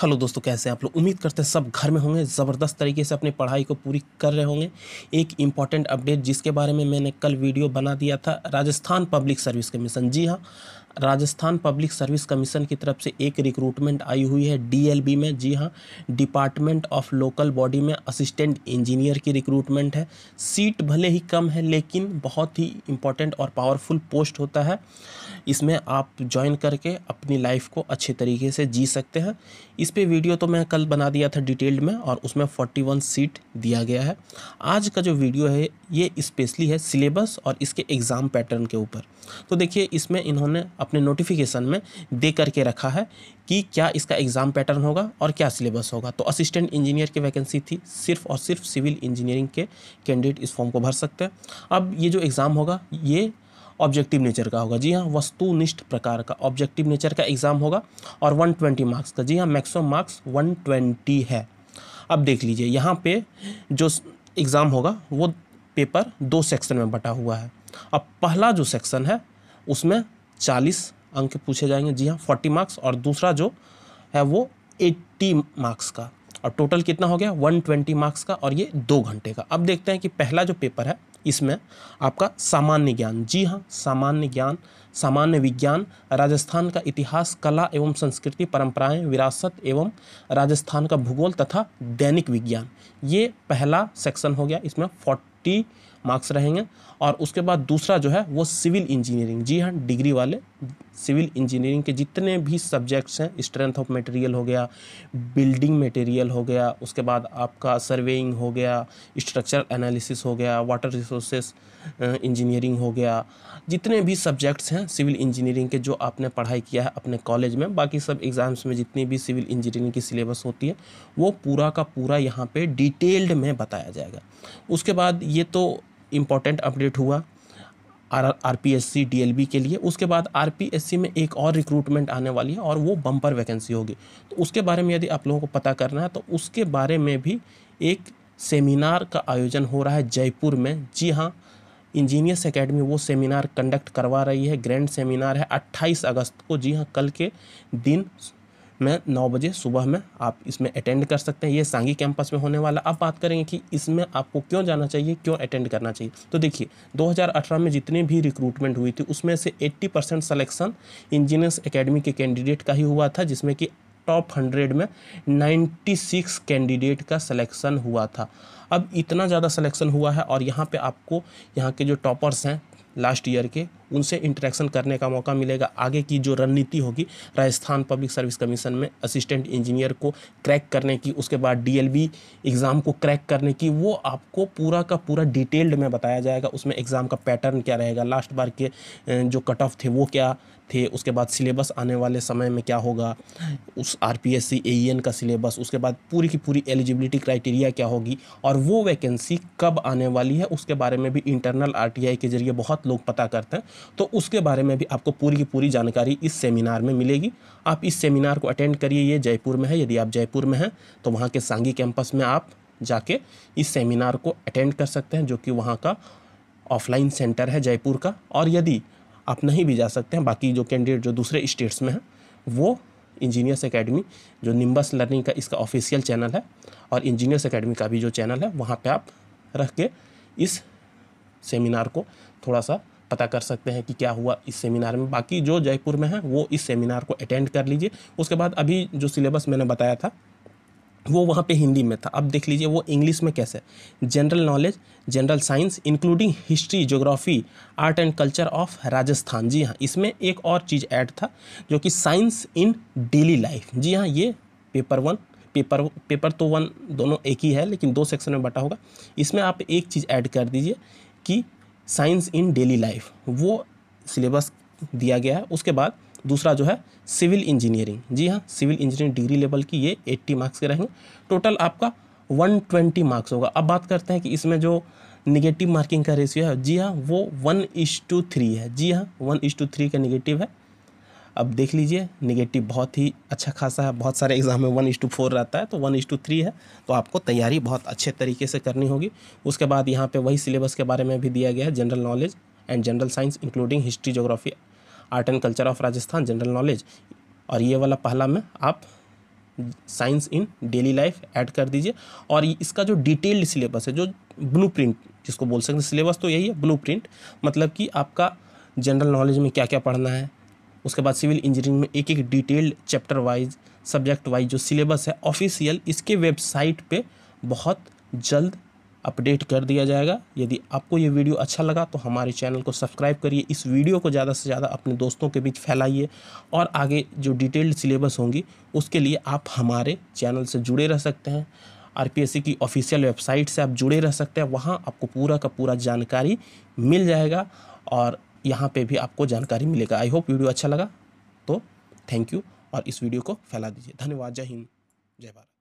hello दोस्तों कैसे आप लोग उम्मीद करते हैं सब घर में होंगे ज़बरदस्त तरीके से अपनी पढ़ाई को पूरी कर रहे होंगे एक इम्पॉर्टेंट अपडेट जिसके बारे में मैंने कल वीडियो बना दिया था राजस्थान पब्लिक सर्विस कमीशन जी हाँ राजस्थान पब्लिक सर्विस कमीशन की तरफ से एक रिक्रूटमेंट आई हुई है डीएलबी में जी हाँ डिपार्टमेंट ऑफ लोकल बॉडी में असिस्टेंट इंजीनियर की रिक्रूटमेंट है सीट भले ही कम है लेकिन बहुत ही इम्पॉर्टेंट और पावरफुल पोस्ट होता है इसमें आप ज्वाइन करके अपनी लाइफ को अच्छे तरीके से जी सकते हैं इस पर वीडियो तो मैं कल बना दिया था डिटेल्ड में और उसमें 41 सीट दिया गया है आज का जो वीडियो है ये स्पेशली है सिलेबस और इसके एग्ज़ाम पैटर्न के ऊपर तो देखिए इसमें इन्होंने अपने नोटिफिकेशन में दे करके रखा है कि क्या इसका एग्ज़ाम पैटर्न होगा और क्या सिलेबस होगा तो असिस्टेंट इंजीनियर की वैकेंसी थी सिर्फ और सिर्फ सिविल इंजीनियरिंग के कैंडिडेट इस फॉर्म को भर सकते हैं अब ये जो एग्ज़ाम होगा ये ऑब्जेक्टिव नेचर का होगा जी हाँ वस्तुनिष्ठ प्रकार का ऑब्जेक्टिव नेचर का एग्ज़ाम होगा और 120 मार्क्स का जी हाँ मैक्सिमम मार्क्स 120 है अब देख लीजिए यहाँ पे जो एग्ज़ाम होगा वो पेपर दो सेक्शन में बटा हुआ है अब पहला जो सेक्शन है उसमें चालीस अंक पूछे जाएंगे जी हाँ फोर्टी मार्क्स और दूसरा जो है वो एट्टी मार्क्स का और टोटल कितना हो गया वन ट्वेंटी मार्क्स का और ये दो घंटे का अब देखते हैं कि पहला जो पेपर है इसमें आपका सामान्य ज्ञान जी हाँ सामान्य ज्ञान सामान्य विज्ञान राजस्थान का इतिहास कला एवं संस्कृति परंपराएं विरासत एवं राजस्थान का भूगोल तथा दैनिक विज्ञान ये पहला सेक्शन हो गया इसमें फोर्टी मार्क्स रहेंगे और उसके बाद दूसरा जो है वो सिविल इंजीनियरिंग जी हाँ डिग्री वाले सिविल इंजीनियरिंग के जितने भी सब्जेक्ट्स हैं स्ट्रेंथ ऑफ मटेरियल हो गया बिल्डिंग मटेरियल हो गया उसके बाद आपका सर्वेइंग हो गया स्ट्रक्चर एनालिसिस हो गया वाटर रिसोर्सेस इंजीनियरिंग हो गया जितने भी सब्जेक्ट्स हैं सिविल इंजीनियरिंग के जो आपने पढ़ाई किया है अपने कॉलेज में बाकी सब एग्ज़ाम्स में जितनी भी सिविल इंजीनियरिंग की सिलेबस होती है वो पूरा का पूरा यहाँ पर डिटेल्ड में बताया जाएगा उसके बाद ये तो इम्पॉर्टेंट अपडेट हुआ R R P S C D L B के लिए उसके बाद आर पी एस सी में एक और रिक्रूटमेंट आने वाली है और वो बम्पर वैकेंसी होगी तो उसके बारे में यदि आप लोगों को पता करना है तो उसके बारे में भी एक सेमिनार का आयोजन हो रहा है जयपुर में जी हाँ इंजीनियर्स एकेडमी वो सेमिनार कंडक्ट करवा रही है ग्रैंड सेमिनार है 28 अगस्त को जी हाँ कल के दिन में नौ बजे सुबह में आप इसमें अटेंड कर सकते हैं ये सांगी कैंपस में होने वाला अब बात करेंगे कि इसमें आपको क्यों जाना चाहिए क्यों अटेंड करना चाहिए तो देखिए 2018 में जितने भी रिक्रूटमेंट हुई थी उसमें से 80 परसेंट सलेक्शन इंजीनियर्स एकेडमी के कैंडिडेट का ही हुआ था जिसमें कि टॉप हंड्रेड में सिक्स कैंडिडेट का सिलेक्शन हुआ था अब इतना ज़्यादा सिलेक्शन हुआ है और यहाँ पे आपको यहाँ के जो टॉपर्स हैं लास्ट ईयर के उनसे इंटरेक्शन करने का मौका मिलेगा आगे की जो रणनीति होगी राजस्थान पब्लिक सर्विस कमीशन में असिस्टेंट इंजीनियर को क्रैक करने की उसके बाद डीएलबी एग्ज़ाम को क्रैक करने की वो आपको पूरा का पूरा डिटेल्ड में बताया जाएगा उसमें एग्ज़ाम का पैटर्न क्या रहेगा लास्ट बार के जो कट ऑफ थे वो क्या थे उसके बाद सिलेबस आने वाले समय में क्या होगा उस आर पी एस का सिलेबस उसके बाद पूरी की पूरी एलिजिबिलिटी क्राइटेरिया क्या होगी और वो वैकेंसी कब आने वाली है उसके बारे में भी इंटरनल आर के ज़रिए बहुत लोग पता करते हैं तो उसके बारे में भी आपको पूरी की पूरी जानकारी इस सेमिनार में मिलेगी आप इस सेमिनार को अटेंड करिए ये जयपुर में है यदि आप जयपुर में हैं तो वहाँ के सांगी कैंपस में आप जाके इस सेमिनार को अटेंड कर सकते हैं जो कि वहाँ का ऑफलाइन सेंटर है जयपुर का और यदि आप नहीं भी जा सकते हैं बाकी जो कैंडिडेट जो दूसरे स्टेट्स में हैं वो इंजीनियर्स एकेडमी जो निम्बस लर्निंग का इसका ऑफिशियल चैनल है और इंजीनियर्स एकेडमी का भी जो चैनल है वहाँ पे आप रख के इस सेमिनार को थोड़ा सा पता कर सकते हैं कि क्या हुआ इस सेमिनार में बाकी जो जयपुर में है वो इस सेमिनार को अटेंड कर लीजिए उसके बाद अभी जो सिलेबस मैंने बताया था वो वहाँ पे हिंदी में था अब देख लीजिए वो इंग्लिश में कैसे general knowledge general science including history geography art and culture of Rajasthan जी हाँ इसमें एक और चीज़ ऐड था जो कि साइंस इन डेली लाइफ जी हाँ ये पेपर वन पेपर पेपर तो वन दोनों एक ही है लेकिन दो सेक्शन में बटा होगा इसमें आप एक चीज़ ऐड कर दीजिए कि साइंस इन डेली लाइफ वो सिलेबस दिया गया है उसके बाद दूसरा जो है सिविल इंजीनियरिंग जी हाँ सिविल इंजीनियरिंग डिग्री लेवल की ये 80 मार्क्स के रहेंगे टोटल आपका 120 मार्क्स होगा अब बात करते हैं कि इसमें जो निगेटिव मार्किंग का रेशियो है जी हाँ वो वन इश टू थ्री है जी हाँ वन इश टू थ्री का निगेटिव है अब देख लीजिए निगेटिव बहुत ही अच्छा खासा है बहुत सारे एग्ज़ाम में वन इज टू फोर रहता है तो वन इज टू थ्री है तो आपको तैयारी बहुत अच्छे तरीके से करनी होगी उसके बाद यहाँ पे वही सिलेबस के बारे में भी दिया गया है general knowledge and general science including history geography art and culture of Rajasthan general knowledge और ये वाला पहला में आप science in daily life add कर दीजिए और इसका जो डिटेल्ड सिलेबस है जो ब्लू प्रिंट जिसको बोल सकते हैं सिलेबस तो यही है ब्लू प्रिंट मतलब कि आपका जनरल नॉलेज में क्या क्या पढ़ना है उसके बाद सिविल इंजीनियरिंग में एक एक detailed chapter wise subject wise जो सिलेबस है ऑफिशियल इसके वेबसाइट पे बहुत जल्द अपडेट कर दिया जाएगा यदि आपको ये वीडियो अच्छा लगा तो हमारे चैनल को सब्सक्राइब करिए इस वीडियो को ज़्यादा से ज़्यादा अपने दोस्तों के बीच फैलाइए और आगे जो डिटेल्ड सिलेबस होंगी उसके लिए आप हमारे चैनल से जुड़े रह सकते हैं आर की ऑफिशियल वेबसाइट से आप जुड़े रह सकते हैं वहाँ आपको पूरा का पूरा जानकारी मिल जाएगा और यहाँ पर भी आपको जानकारी मिलेगा आई होप वीडियो अच्छा लगा तो थैंक यू और इस वीडियो को फैला दीजिए धन्यवाद जय हिंद जय भारत